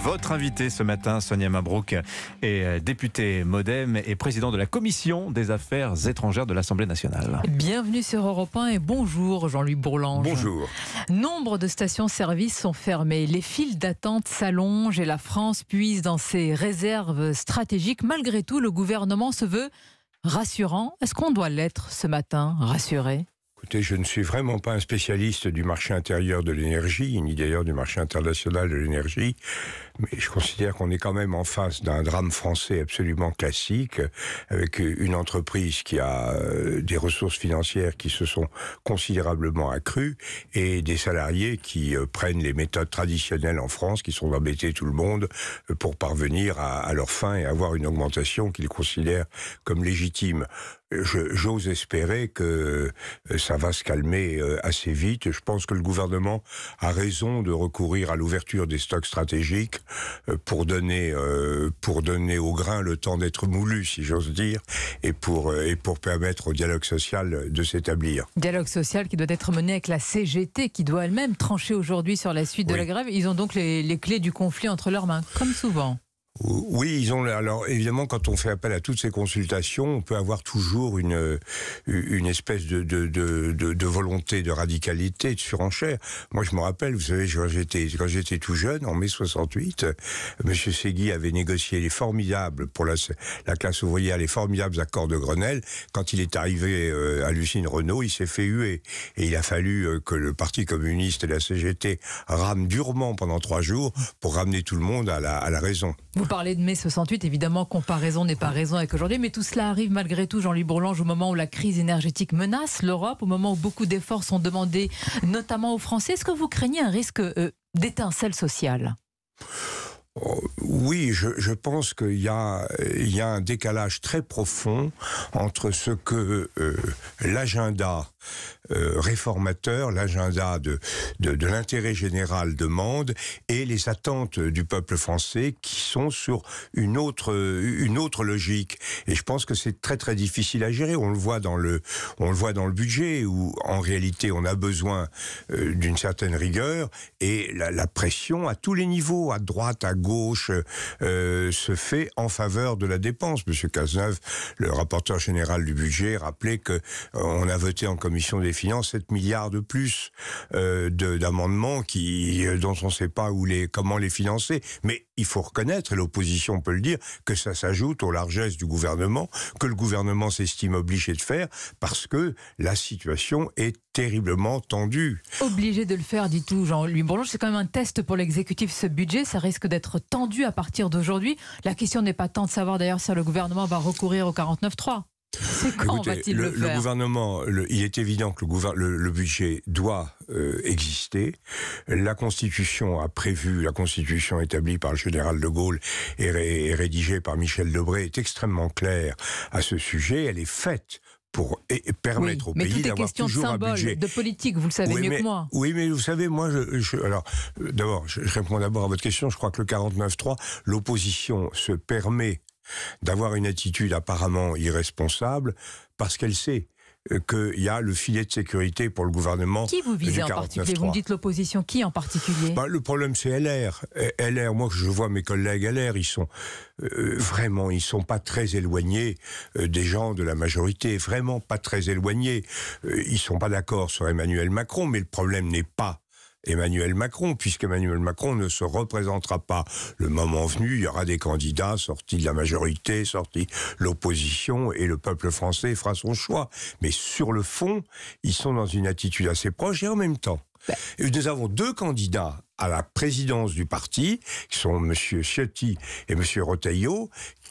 Votre invité ce matin, Sonia Mabrouk, est euh, députée Modem et président de la Commission des Affaires étrangères de l'Assemblée nationale. Bienvenue sur Europe 1 et bonjour Jean-Louis Bourlange. Bonjour. Nombre de stations services sont fermées, les files d'attente s'allongent et la France puise dans ses réserves stratégiques. Malgré tout, le gouvernement se veut rassurant. Est-ce qu'on doit l'être ce matin, rassuré Écoutez, je ne suis vraiment pas un spécialiste du marché intérieur de l'énergie, ni d'ailleurs du marché international de l'énergie mais je considère qu'on est quand même en face d'un drame français absolument classique, avec une entreprise qui a euh, des ressources financières qui se sont considérablement accrues et des salariés qui euh, prennent les méthodes traditionnelles en France, qui sont embêtés tout le monde euh, pour parvenir à, à leur fin et avoir une augmentation qu'ils considèrent comme légitime j'ose espérer que ça va se calmer assez vite. Je pense que le gouvernement a raison de recourir à l'ouverture des stocks stratégiques euh, pour donner euh, pour donner au grain le temps d'être moulu, si j'ose dire, et pour euh, et pour permettre au dialogue social de s'établir. Dialogue social qui doit être mené avec la CGT, qui doit elle-même trancher aujourd'hui sur la suite de la grève. Ils ont donc les clés du conflit entre leurs mains, comme souvent. Oui, ils ont. Alors évidemment, quand on fait appel à toutes ces consultations, on peut avoir toujours une euh, une espèce de de, de, volonté, de radicalité, de surenchère. Moi, je me rappelle, vous savez, quand j'étais quand j'étais tout jeune, en mai 68, Monsieur Segui avait négocié les formidables pour la la classe ouvrière, les formidables accords de Grenelle. Quand il est arrivé euh, à Lucine Renault, il s'est fait huer et il a fallu euh, que le Parti communiste et la CGT rament durement pendant trois jours pour ramener tout le monde à la à la raison. Vous parlez de mai 68, évidemment, comparaison n'est pas raison avec aujourd'hui, mais tout cela arrive malgré tout, Jean-Louis Bourlange, au moment où la crise énergétique menace l'Europe, au moment où beaucoup d'efforts sont demandés, notamment aux Français. Est-ce que vous craignez un risque euh, d'étincelle sociale oh, oui, je, pense qu'il y, a, un décalage très profond entre ce que euh, l'agenda euh, réformateur, l'agenda de, de, l'intérêt général demande et les attentes du peuple français qui sont sur une autre, une autre logique. Et je pense que c'est très très difficile à gérer. On le voit dans le, on le voit dans le budget où en réalité on a besoin euh, d'une certaine rigueur et la, pression à tous les niveaux, à droite, à gauche, euh, se fait en faveur de la dépense. Monsieur Cazeneuve, le rapporteur général du budget, rappelait que on a voté en commission des finances 7 milliards de plus euh, d'amendements qui euh, dont on ne sait pas où les comment les financer. Mais il faut reconnaître, et l'opposition peut le dire, que ça s'ajoute aux largesses du gouvernement, que le gouvernement s'estime obligé de faire, parce que la situation est terriblement tendue. Obligé de le faire, dit tout Jean-Louis Bourlon. C'est quand même un test pour l'exécutif, ce budget. Ça risque d'être tendu à partir d'aujourd'hui. La question n'est pas tant de savoir d'ailleurs si le gouvernement va recourir au 49.3. C'est quand Écoutez, le, le, gouvernement, le, il est évident que le, budget doit euh, exister. La Constitution a prévu, la Constitution établie par le général de Gaulle et, rédigée par Michel Debré est extrêmement claire à ce sujet. Elle est faite pour permettre au pays d'avoir toujours Mais symbole, un budget. de politique, vous le savez mieux que moi. Oui, mais vous savez, moi, je, alors, euh, d'abord, je, réponds d'abord à votre question. Je crois que le 49-3, l'opposition se permet d'avoir une attitude apparemment irresponsable parce qu'elle sait euh, qu'il y a le filet de sécurité pour le gouvernement. Qui vous visez en particulier Vous me dites l'opposition, qui en particulier ben, Le problème, c'est LR. Euh, LR, moi, je vois mes collègues LR, ils sont euh, vraiment, ils sont pas très éloignés des gens de la majorité, vraiment pas très éloignés. ils sont pas d'accord sur Emmanuel Macron, mais le problème n'est pas Emmanuel Macron, puisque Macron ne se représentera pas. Le moment venu, il y aura des candidats sortis de la majorité, sortis de l'opposition, et le peuple français fera son choix. Mais sur le fond, ils sont dans une attitude assez proche et en même temps. nous avons deux candidats à la présidence du parti, qui sont M. Ciotti et M. Rotaillot,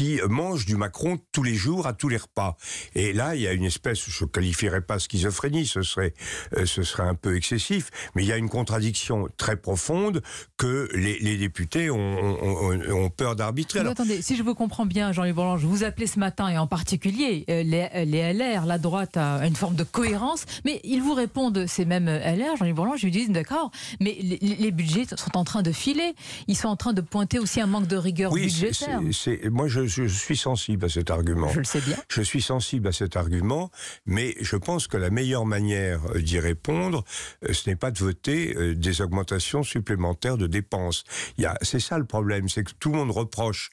qui mangent du Macron tous les jours, à tous les repas. Et là, il y a une espèce, je ne qualifierais pas schizophrénie, ce serait, euh, ce serait un peu excessif, mais il y a une contradiction très profonde que les, députés ont, peur d'arbitrer. Attendez, si je vous comprends bien, jean luc Bourlange, vous appelez ce matin, et en particulier euh, les, euh, les, LR, la droite a une forme de cohérence, mais ils vous répondent, ces mêmes LR, jean louis Bourlange, ils disent d'accord, mais les, budgets sont en train de filer, ils sont en train de pointer aussi un manque de rigueur budgétaire. Oui, moi, je je, suis sensible à cet argument. Je le sais bien. Je suis sensible à cet argument, mais je pense que la meilleure manière euh, d'y répondre, euh, ce n'est pas de voter euh, des augmentations supplémentaires de dépenses. C'est ça le problème, c'est que tout le monde reproche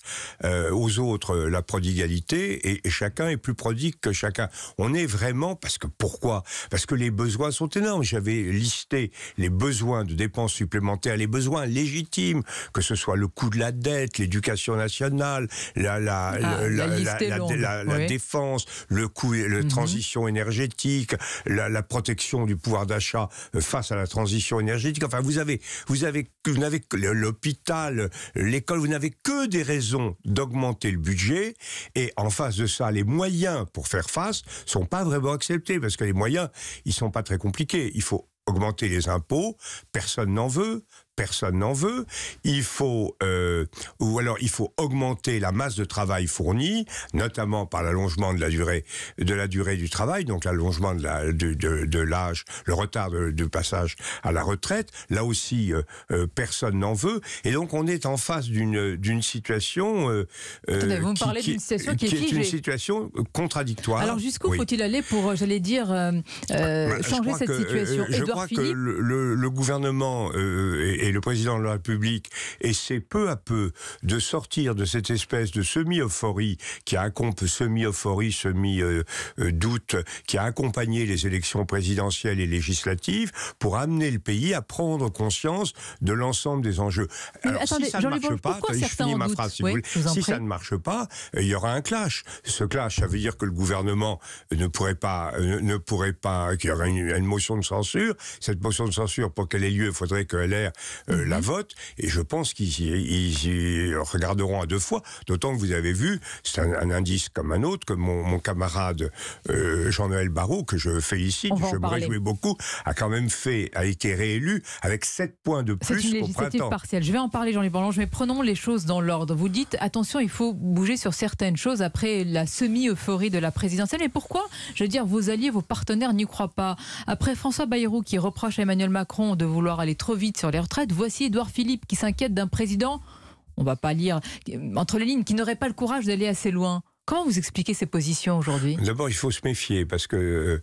aux autres la prodigalité et chacun est plus prodigue que chacun. On est vraiment, parce que pourquoi Parce que les besoins sont énormes. J'avais listé les besoins de dépenses supplémentaires, les besoins légitimes, que ce soit le coût de la dette, l'éducation nationale, la, la, ah, défense, le coût, la mhm. transition énergétique, la, protection du pouvoir d'achat euh, face à la transition énergétique. Enfin, vous avez, vous avez, vous n'avez que l'hôpital, l'école, vous n'avez que des raisons d'augmenter le budget. Et en face de ça, les moyens pour faire face sont pas vraiment acceptés parce que les moyens, ils sont pas très compliqués. Il faut augmenter les impôts, personne n'en veut, personne n'en veut. Il faut, euh, ou alors il faut augmenter la masse de travail fournie, notamment par l'allongement de la durée du travail, donc l'allongement de, l'âge, le retard de passage à la retraite. Là aussi, euh, euh, personne n'en veut. Et donc on est en face d'une situation. Ah ben, vous qui, d'une situation est, une situation contradictoire. Alors jusqu'où faut-il aller pour, j'allais dire, bah, changer cette situation Je crois que le, le gouvernement est et le président de la République essaie peu à peu de sortir de cette espèce de semi-euphorie qui a semi-euphorie, semi-doute euh, euh, qui a accompagné les élections présidentielles et législatives pour amener le pays à prendre conscience de l'ensemble des enjeux. si ça ne marche pas, ma phrase si, ça ne marche pas, il y aura un clash. Ce clash, ça veut dire que le gouvernement ne pourrait pas, euh, ne pourrait pas, qu'il y aurait une, motion de censure. Cette motion de censure, pour qu'elle ait lieu, il faudrait que ait euh, la vote. Et je pense qu'ils y, regarderont à deux fois. D'autant que vous avez vu, c'est un, indice comme un autre, que mon, camarade euh, Jean-Noël Barrault, que je félicite, je me réjouis beaucoup, a quand même fait, a été réélu avec 7 points de plus. C'est une Je vais en parler, Jean-Luc Borlange, mais prenons les choses dans l'ordre. Vous dites, attention, il faut bouger sur certaines choses après la semi-euphorie de la présidentielle. Mais pourquoi, je veux dire, vos alliés, vos partenaires n'y croient pas Après François Bayrou qui reproche à Emmanuel Macron de vouloir aller trop vite sur les retraites, Voici Édouard Philippe qui s'inquiète d'un président, on va pas lire entre les lignes, qui n'aurait pas le courage d'aller assez loin. Comment vous expliquez ces positions aujourd'hui D'abord, il faut se méfier parce que euh,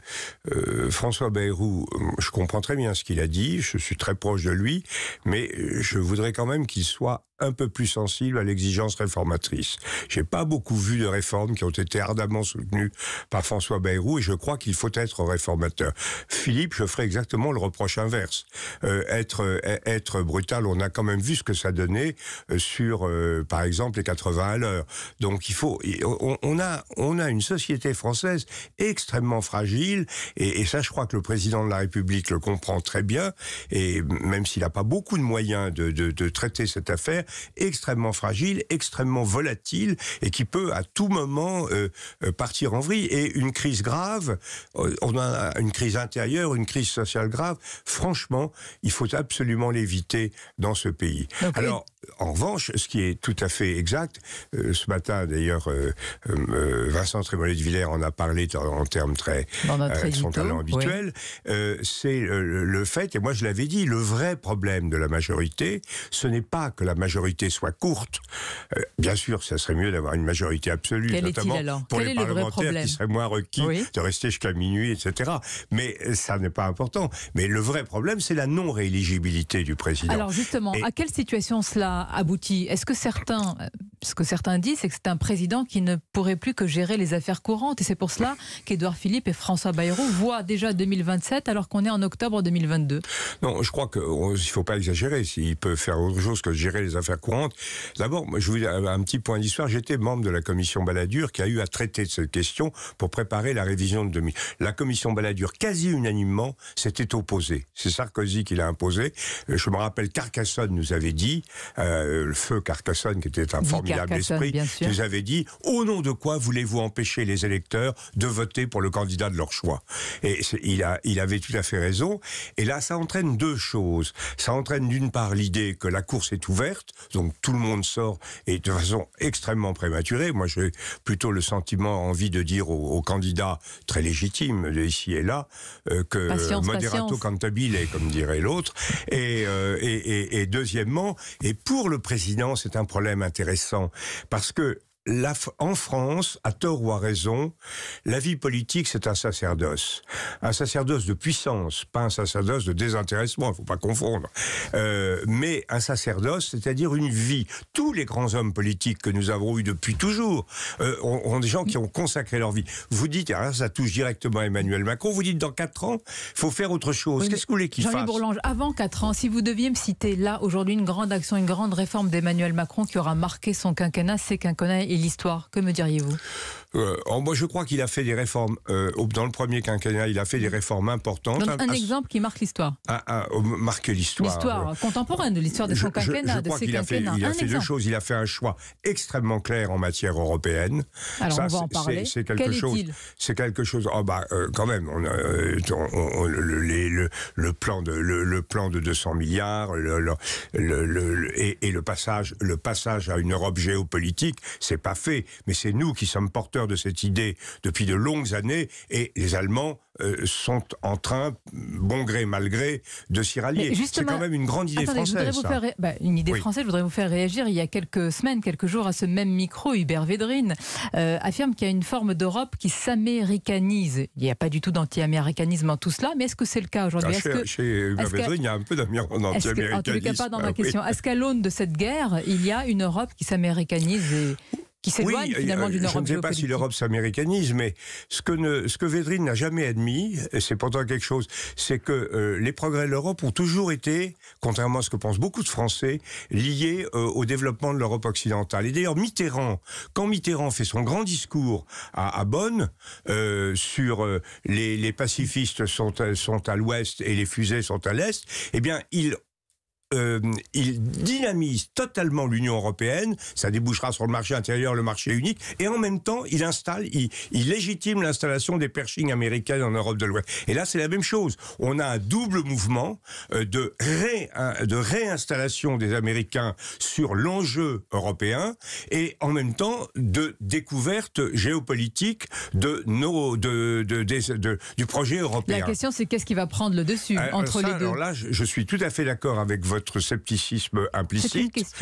euh, François Bayrou, hum, je comprends très bien ce qu'il a dit, je suis très proche de lui, mais euh, je voudrais quand même qu'il soit un peu plus sensible à l'exigence réformatrice. J'ai pas beaucoup vu de réformes qui ont été ardemment soutenues par François Bayrou et je crois qu'il faut être réformateur. Philippe, je ferai exactement le reproche inverse. Euh, être, euh, être brutal, on a quand même vu ce que ça donnait euh, sur, par exemple, les 80 à l'heure. Donc il faut, on, a, on a une société française extrêmement fragile et, ça, je crois que le président de la République le comprend très bien et même s'il n'a pas beaucoup de moyens de, de traiter cette affaire, extrêmement fragile, extrêmement volatile et qui peut à tout moment euh, euh, partir en vrille. Et une crise grave, euh, on a une crise intérieure, une crise sociale grave. Franchement, il faut absolument l'éviter dans ce pays. Alors, en revanche, ce qui est tout à fait exact, euh, ce matin d'ailleurs, euh, euh, Vincent Trémollet de Villers en a parlé en termes très, sont son talent habituel, c'est le fait, et moi je l'avais dit, le vrai problème de la majorité, ce n'est pas que la majorité soit courte. bien sûr, ça serait mieux d'avoir une majorité absolue, Quel notamment pour les parlementaires qui seraient moins requis de rester jusqu'à minuit, etc. Mais ça n'est pas important. Mais le vrai problème, c'est la non-rééligibilité du président. Alors justement, à quelle situation cela abouti. Est-ce que certains ce que certains disent, c'est que c'est un président qui ne pourrait plus que gérer les affaires courantes. Et c'est pour cela qu'Édouard Philippe et François Bayrou voient déjà 2027 alors qu'on est en octobre 2022. Non, je crois qu'il ne faut pas exagérer. S'il peut faire autre chose que gérer les affaires courantes. D'abord, je vous un petit point d'histoire. J'étais membre de la commission Balladur qui a eu à traiter de cette question pour préparer la révision de 2000. La commission Balladur, quasi unanimement, s'était opposée. C'est Sarkozy qui l'a imposé. Euh, je me rappelle, Carcassonne nous avait dit, euh, le feu Carcassonne, qui était un formidable formidable esprit dit au nom de quoi voulez-vous empêcher les électeurs de voter pour le candidat de leur choix Et il, a, il avait tout à fait raison. Et là, ça entraîne deux choses. Ça entraîne d'une part l'idée que la course est ouverte, donc tout le monde sort et de façon extrêmement prématurée. Moi, j'ai plutôt le sentiment, envie de dire aux, candidats très légitimes ici et là euh, que moderato patience. cantabile, comme dirait l'autre. Euh, et, et, et deuxièmement, et pour le président, c'est un problème intéressant parce que la, en France, à tort ou à raison, la vie politique, c'est un sacerdoce. Un sacerdoce de puissance, pas un sacerdoce de désintéressement, il ne faut pas confondre. Euh, mais un sacerdoce, c'est-à-dire une vie. Tous les grands hommes politiques que nous avons eus depuis toujours euh, ont, des gens qui ont consacré leur vie. Vous dites, ah, ça touche directement Emmanuel Macron, vous dites dans 4 ans, il faut faire autre chose. Qu'est-ce que vous voulez qu'il fasse Bourlange, avant 4 ans, si vous deviez me citer là, aujourd'hui, une grande action, une grande réforme d'Emmanuel Macron qui aura marqué son quinquennat, c'est quinquennat et l'histoire Que me diriez-vous euh, oh, moi, je crois qu'il a fait des réformes. Euh, dans le premier quinquennat, il a fait des réformes importantes. un, ah, exemple qui marque l'histoire. Ah, ah, oh, marque l'histoire. L'histoire contemporaine de l'histoire de son quinquennat. Je, je crois qu'il a fait, il a fait deux choses. Il a fait un choix extrêmement clair en matière européenne. Alors, on va en parler. C'est quelque, chose. C'est quelque chose. Oh, bah, euh, quand même, on, le, plan de, le, plan de 200 milliards le, et, et le, passage, le passage à une Europe géopolitique, c'est pas fait. Mais c'est nous qui sommes porteurs de cette idée depuis de longues années, et les Allemands euh, sont en train, bon gré, mal gré, de s'y rallier. C'est quand même une grande idée française. Bah, une idée française, je voudrais vous faire réagir. Il y a quelques semaines, quelques jours, à ce même micro, Hubert Védrine euh, affirme qu'il y a une forme d'Europe qui s'américanise. Il n'y a pas du tout d'anti-américanisme en tout cela, mais est-ce que c'est le cas aujourd'hui ah, chez, Hubert Védrine, il y a un peu d'anti-américanisme. En tout cas, pas dans ma ah question. Est-ce qu'à l'aune de cette guerre, il y a une Europe qui s'américanise et oui, euh, Je ne sais pas si l'Europe s'américanise, mais ce que, ne, Védrine n'a jamais admis, c'est pourtant quelque chose, c'est que euh, les progrès de l'Europe ont toujours été, contrairement à ce que pensent beaucoup de Français, liés euh, au développement de l'Europe occidentale. Et d'ailleurs, Mitterrand, quand Mitterrand fait son grand discours à, Bonn sur les, pacifistes sont à l'ouest et les fusées sont à l'est, eh bien, il euh, il dynamise totalement l'Union européenne, ça débouchera sur le marché intérieur, le marché unique, et en même temps, il installe, il, légitime l'installation des perchings américaines en Europe de l'Ouest. Et là, c'est la même chose. On a un double mouvement euh, de, de réinstallation des Américains sur l'enjeu européen et en même temps de découverte géopolitique de nos, du projet européen. La question, c'est qu'est-ce qui va prendre le dessus euh, entre les deux Alors là, je, je suis tout à fait d'accord avec votre scepticisme implicite.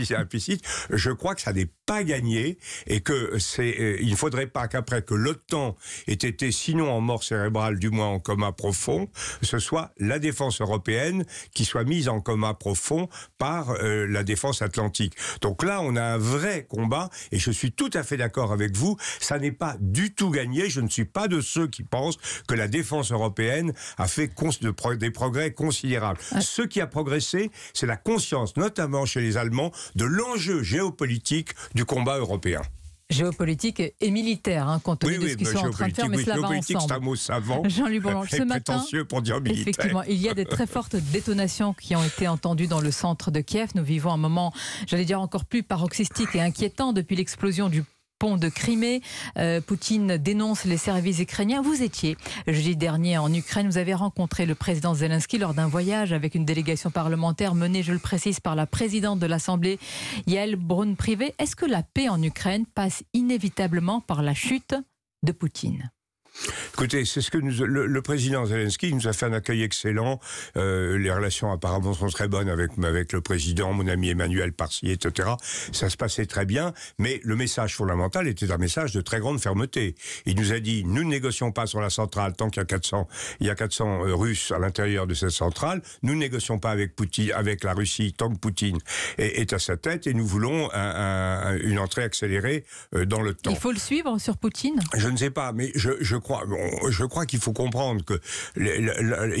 implicite. Je crois que ça n'est pas gagné et que c'est. Euh, il ne faudrait pas qu'après que l'OTAN ait été sinon en mort cérébrale, du moins en coma profond, ce soit la défense européenne qui soit mise en coma profond par euh, la défense atlantique. Donc là, on a un vrai combat et je suis tout à fait d'accord avec vous. Ça n'est pas du tout gagné. Je ne suis pas de ceux qui pensent que la défense européenne a fait des progrès considérables. Ce qui a progresser, c'est la conscience, notamment chez les Allemands, de l'enjeu géopolitique du combat européen géopolitique et militaire, compte hein, tenu de ce qu'ils sont en train de faire, mais ensemble. c'est un mot savant Jean-Luc ce matin, pour dire militaire. Effectivement, il y a des très fortes détonations qui ont été entendues dans le centre de Kiev. Nous vivons un moment, j'allais dire encore plus paroxystique et inquiétant depuis l'explosion du pont de Crimée. Euh, Poutine dénonce les services ukrainiens. Vous étiez jeudi dernier en Ukraine. Vous avez rencontré le président Zelensky lors d'un voyage avec une délégation parlementaire menée, je le précise, par la présidente de l'Assemblée, Yael Brun privé Est-ce que la paix en Ukraine passe inévitablement par la chute de Poutine Écoutez, c'est ce que nous, le, président Zelensky nous a fait un accueil excellent. Euh, les relations apparemment sont très bonnes avec, avec le président, mon ami Emmanuel Parsi, etc. Ça se passait très bien, mais le message fondamental était un message de très grande fermeté. Il nous a dit nous ne négocions pas sur la centrale tant qu'il y a 400, il y a 400 euh, Russes à l'intérieur de cette centrale. Nous ne négocions pas avec Poutine, avec la Russie tant que Poutine est, à sa tête, et nous voulons une entrée accélérée euh, dans le temps. Il faut le suivre sur Poutine. Je ne sais pas, mais je crois je crois qu'il faut comprendre que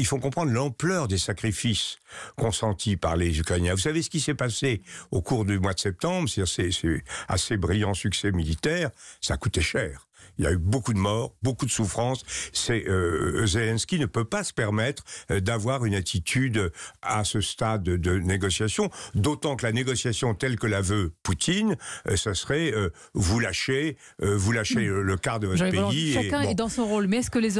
faut comprendre l'ampleur des sacrifices consentis par les Ukrainiens. Vous savez ce qui s'est passé au cours du mois de septembre, c'est un assez brillant succès militaire, ça coûtait cher. Il y a eu beaucoup de morts, beaucoup de souffrances. C'est euh, Zelensky ne peut pas se permettre euh, d'avoir une attitude euh, à ce stade de négociation, d'autant que la négociation telle que la veut Poutine, ce serait vous lâcher vous lâcher le, quart de votre pays. et, chacun est dans son rôle, mais est-ce que les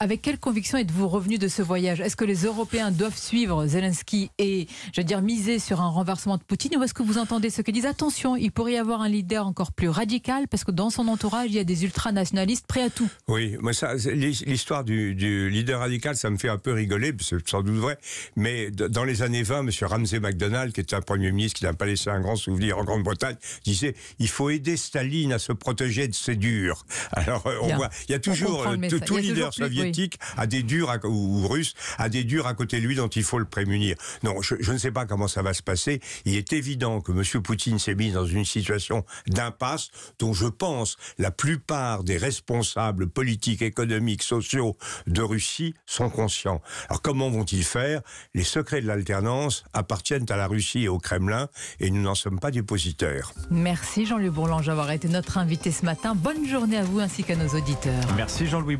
avec quelle conviction êtes-vous revenu de ce voyage Est-ce que les Européens doivent suivre Zelensky et, je veux dire, miser sur un renversement de Poutine, ou est-ce que vous entendez ce que disent attention, il pourrait y avoir un leader encore plus radical parce que dans son entourage il y a des ultra prêt à tout. Oui, moi ça, l'histoire du, leader radical, ça me fait un peu rigoler, c'est sans doute vrai, mais dans les années 20, M. Ramsay MacDonald, qui était un Premier ministre qui n'a pas laissé un grand souvenir en Grande-Bretagne, disait il faut aider Staline à se protéger de ses durs. Alors euh, on voit, il y a toujours, euh, tout, tout leader soviétique a des durs, ou, russe, a des durs à côté de lui dont il faut le prémunir. Non, je, ne sais pas comment ça va se passer. Il est évident que M. Poutine s'est mis dans une situation d'impasse dont je pense la plupart des responsables politiques, économiques, sociaux de Russie sont conscients. Alors comment vont-ils faire Les secrets de l'alternance appartiennent à la Russie et au Kremlin et nous n'en sommes pas dépositaires. Merci Jean-Louis Bourlange d'avoir été notre invité ce matin. Bonne journée à vous ainsi qu'à nos auditeurs. Merci Jean-Louis